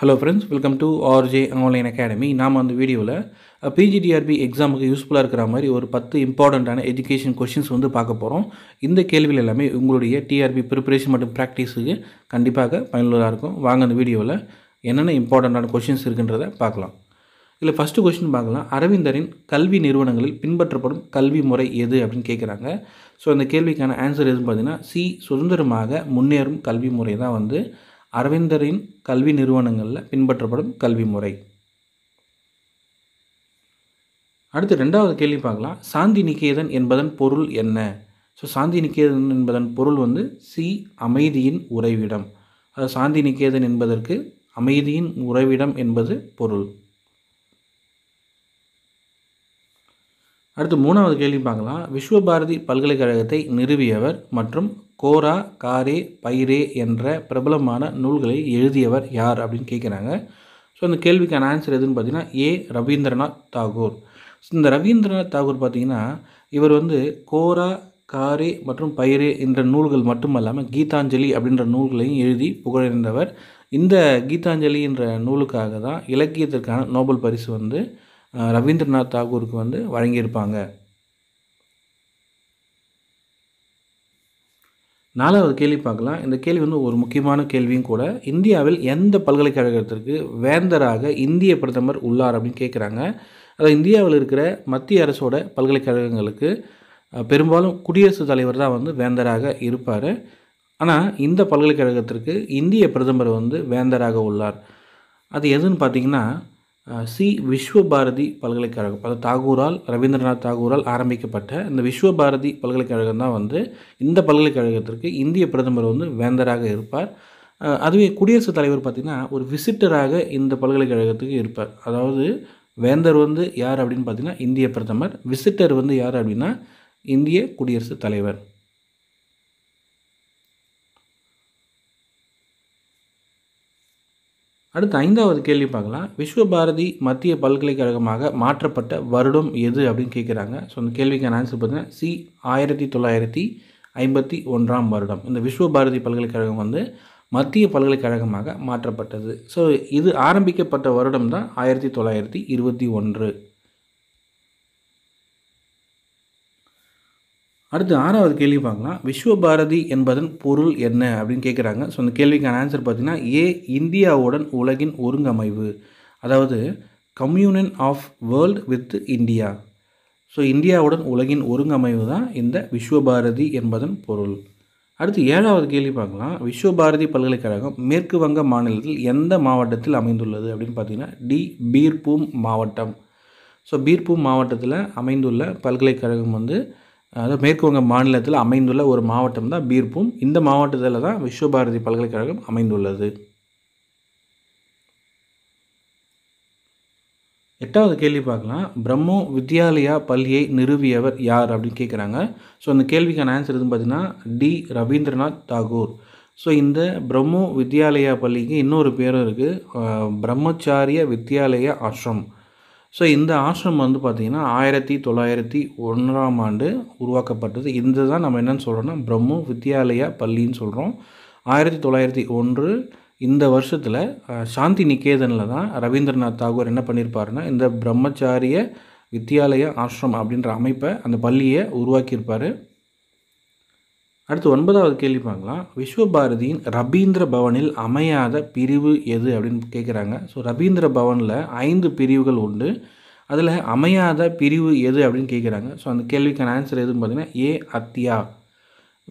hello friends welcome to RJ online academy நாம் அந்த வீடியோவில் பிஜிடிஆர்பி எக்ஸாமுக்கு யூஸ்ஃபுல்லாக இருக்கிற மாதிரி ஒரு பத்து இம்பார்ட்டண்ட்டான எஜுகேஷன் கொஷின்ஸ் வந்து பார்க்க போகிறோம் இந்த கேள்வியில் எல்லாமே உங்களுடைய டிஆர்பி ப்ரிப்பரேஷன் மற்றும் ப்ராக்டிஸுக்கு கண்டிப்பாக பயனுள்ளதாக இருக்கும் வாங்க அந்த வீடியோவில் என்னென்ன இம்பார்ட்டண்ட்டான கொஷின்ஸ் இருக்குன்றதை பார்க்கலாம் இதில் ஃபஸ்ட்டு கொஷின் பார்க்கலாம் அரவிந்தரின் கல்வி நிறுவனங்களில் பின்பற்றப்படும் கல்வி முறை எது அப்படின்னு கேட்குறாங்க ஸோ அந்த கேள்விக்கான ஆன்சர் எதுன்னு பார்த்தீங்கன்னா சி சுதந்திரமாக முன்னேறும் கல்வி முறை தான் வந்து அரவிந்தரின் கல்வி நிறுவனங்களில் பின்பற்றப்படும் கல்வி முறை அடுத்து ரெண்டாவது கேள்வி பார்க்கலாம் சாந்தி நிகேதன் என்பதன் பொருள் என்ன ஸோ சாந்தி நிகேதன் என்பதன் பொருள் வந்து சி அமைதியின் உறைவிடம் அதாவது சாந்தி நிகேதன் என்பதற்கு அமைதியின் உறைவிடம் என்பது பொருள் அடுத்து மூணாவது கேள்வி பார்க்கலாம் விஸ்வபாரதி பல்கலைக்கழகத்தை நிறுவியவர் மற்றும் கோரா காரே பைரே என்ற பிரபலமான நூல்களை எழுதியவர் யார் அப்படின்னு கேட்குறாங்க ஸோ அந்த கேள்விக்கான ஆன்சர் எதுன்னு பார்த்தீங்கன்னா ஏ ரவீந்திரநாத் தாகூர் இந்த ரவீந்திரநாத் தாகூர் பார்த்திங்கன்னா இவர் வந்து கோரா காரே மற்றும் பயிரே என்ற நூல்கள் மட்டுமல்லாமல் கீதாஞ்சலி அப்படின்ற நூல்களையும் எழுதி புகழ்ந்தவர் இந்த கீதாஞ்சலி என்ற நூலுக்காக தான் இலக்கியத்திற்கான நோபல் பரிசு வந்து ரவீந்திரநாத் தாகூருக்கு வந்து வழங்கியிருப்பாங்க நாலாவது கேள்வி பார்க்கலாம் இந்த கேள்வி வந்து ஒரு முக்கியமான கேள்வியும் கூட இந்தியாவில் எந்த பல்கலைக்கழகத்திற்கு வேந்தராக இந்திய பிரதமர் உள்ளார் அப்படின்னு கேட்குறாங்க அதாவது இந்தியாவில் இருக்கிற மத்திய அரசோட பல்கலைக்கழகங்களுக்கு பெரும்பாலும் குடியரசுத் தலைவர் தான் வந்து வேந்தராக இருப்பார் ஆனால் இந்த பல்கலைக்கழகத்திற்கு இந்திய பிரதமர் வந்து வேந்தராக உள்ளார் அது எதுன்னு பார்த்திங்கன்னா சி விஸ்வபாரதி பல்கலைக்கழகம் அதாவது தாகூரால் ரவீந்திரநாத் தாகூரால் ஆரம்பிக்கப்பட்ட இந்த விஸ்வபாரதி பல்கலைக்கழகம் தான் வந்து இந்த பல்கலைக்கழகத்திற்கு இந்திய பிரதமர் வந்து வேந்தராக இருப்பார் அதுவே குடியரசுத் தலைவர் பார்த்திங்கன்னா ஒரு விசிட்டராக இந்த பல்கலைக்கழகத்துக்கு இருப்பார் அதாவது வேந்தர் வந்து யார் அப்படின்னு பார்த்தீங்கன்னா இந்திய பிரதமர் விசிட்டர் வந்து யார் அப்படின்னா இந்திய குடியரசுத் தலைவர் அடுத்து ஐந்தாவது கேள்வி பார்க்கலாம் விஸ்வபாரதி மத்திய பல்கலைக்கழகமாக மாற்றப்பட்ட வருடம் எது அப்படின்னு கேட்குறாங்க ஸோ அந்த கேள்விக்கான ஆன்சர் பார்த்தீங்கன்னா சி ஆயிரத்தி தொள்ளாயிரத்தி ஐம்பத்தி ஒன்றாம் வருடம் இந்த விஸ்வபாரதி பல்கலைக்கழகம் வந்து மத்திய பல்கலைக்கழகமாக மாற்றப்பட்டது ஸோ இது ஆரம்பிக்கப்பட்ட வருடம் தான் ஆயிரத்தி தொள்ளாயிரத்தி இருபத்தி ஒன்று அடுத்து ஆறாவது கேள்வி பார்க்கலாம் விஸ்வபாரதி என்பதன் பொருள் என்ன அப்படின்னு கேட்குறாங்க ஸோ அந்த கேள்விக்கான ஆன்சர் பார்த்தீங்கன்னா ஏ இந்தியாவுடன் உலகின் ஒருங்கமைவு அதாவது communion of world with India so இந்தியாவுடன் உலகின் ஒருங்கமைவு தான் இந்த விஸ்வபாரதி என்பதன் பொருள் அடுத்து ஏழாவது கேள்வி பார்க்கலாம் விஸ்வபாரதி பல்கலைக்கழகம் மேற்கு வங்க மாநிலத்தில் எந்த மாவட்டத்தில் அமைந்துள்ளது அப்படின்னு பார்த்தீங்கன்னா டி பீர்பூம் மாவட்டம் ஸோ பீர்பூம் மாவட்டத்தில் அமைந்துள்ள பல்கலைக்கழகம் வந்து அதாவது மேற்குவங்க மாநிலத்தில் அமைந்துள்ள ஒரு மாவட்டம் தான் பீர்பூம் இந்த மாவட்டத்தில் தான் விஸ்வபாரதி பல்கலைக்கழகம் அமைந்துள்ளது எட்டாவது கேள்வி பார்க்கலாம் பிரம்மோ வித்யாலயா பள்ளியை நிறுவியவர் யார் அப்படின்னு கேட்குறாங்க ஸோ அந்த கேள்விக்கான ஆன்சர் எதுன்னு பார்த்தீங்கன்னா டி ரவீந்திரநாத் தாகூர் ஸோ இந்த பிரம்மோ வித்யாலயா பள்ளிக்கு இன்னொரு பேரும் இருக்குது பிரம்மச்சாரிய வித்யாலய ஆசிரம் ஸோ இந்த ஆசிரமம் வந்து பார்த்திங்கன்னா ஆயிரத்தி தொள்ளாயிரத்தி ஒன்றாம் ஆண்டு உருவாக்கப்பட்டது இந்த தான் நம்ம என்னென்னு சொல்கிறோன்னா பிரம்மு வித்யாலயா பள்ளின்னு சொல்கிறோம் ஆயிரத்தி தொள்ளாயிரத்தி ஒன்று இந்த வருஷத்தில் சாந்தி நிகேதனில் தான் ரவீந்திரநாத் தாகூர் என்ன பண்ணியிருப்பாருன்னா இந்த பிரம்மச்சாரிய வித்யாலய ஆசிரமம் அப்படின்ற அமைப்பை அந்த பள்ளியை உருவாக்கியிருப்பார் அடுத்து ஒன்பதாவது கேள்வி பார்க்கலாம் விஸ்வபாரதியின் ரபீந்திர பவனில் அமையாத பிரிவு எது அப்படின்னு கேட்குறாங்க ஸோ ரபீந்திர பவனில் ஐந்து பிரிவுகள் உண்டு அதில் அமையாத பிரிவு எது அப்படின்னு கேட்குறாங்க ஸோ அந்த கேள்விக்கான ஆன்சர் எதுன்னு பார்த்தீங்கன்னா ஏ அத்தியா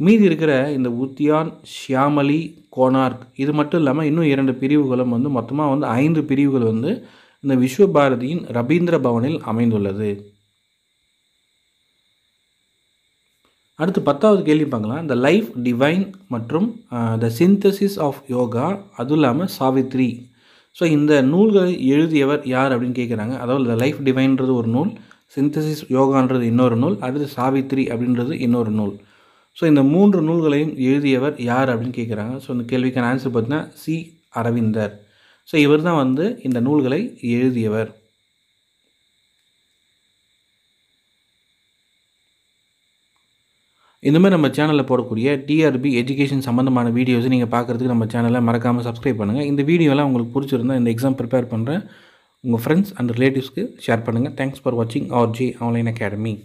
மீதி இருக்கிற இந்த உத்தியான் ஷியாமலி கோனார்க் இது மட்டும் இல்லாமல் இன்னும் இரண்டு பிரிவுகளும் வந்து மொத்தமாக வந்து ஐந்து பிரிவுகள் வந்து இந்த விஸ்வபாரதியின் ரபீந்திர பவனில் அமைந்துள்ளது அடுத்து பத்தாவது கேள்வி பார்க்கலாம் இந்த லைஃப் டிவைன் மற்றும் த சிந்தசிஸ் ஆஃப் யோகா அதுவும் இல்லாமல் சாவித்ரி ஸோ இந்த நூல்களை எழுதியவர் யார் அப்படின்னு கேட்குறாங்க அதாவது த லைஃப் டிவைன்றது ஒரு நூல் சிந்தசிஸ் யோகான்றது இன்னொரு நூல் அடுத்து சாவித்ரி அப்படின்றது இன்னொரு நூல் ஸோ இந்த மூன்று நூல்களையும் எழுதியவர் யார் அப்படின்னு கேட்குறாங்க ஸோ இந்த கேள்விக்கான ஆன்சர் பார்த்தீங்கன்னா சி அரவிந்தர் ஸோ இவர் தான் வந்து இந்த நூல்களை எழுதியவர் மாதிரி நம்ம சேனலில் போடக்கூடிய டிஆர்பி எஜுகேஷன் சம்மந்தமான வீடியோஸை நீங்கள் பார்க்குறதுக்கு நம்ம சேனலை மறக்காமல் சப்ஸ்கிரைப் பண்ணுங்கள் இந்த வீடியோலாம் உங்களுக்கு பிடிச்சிருந்தால் இந்த எக்ஸாம் ப்ரிப்பேர் பண்ணுறேன் உங்கள் ஃப்ரெண்ட்ஸ் அண்ட் ரிலேட்டிவ்ஸ்க்கு ஷேர் பண்ணுங்கள் தேங்க்ஸ் ஃபார் வாட்சிங் ஆர் ஜே ஆன்லைன் அகாடமி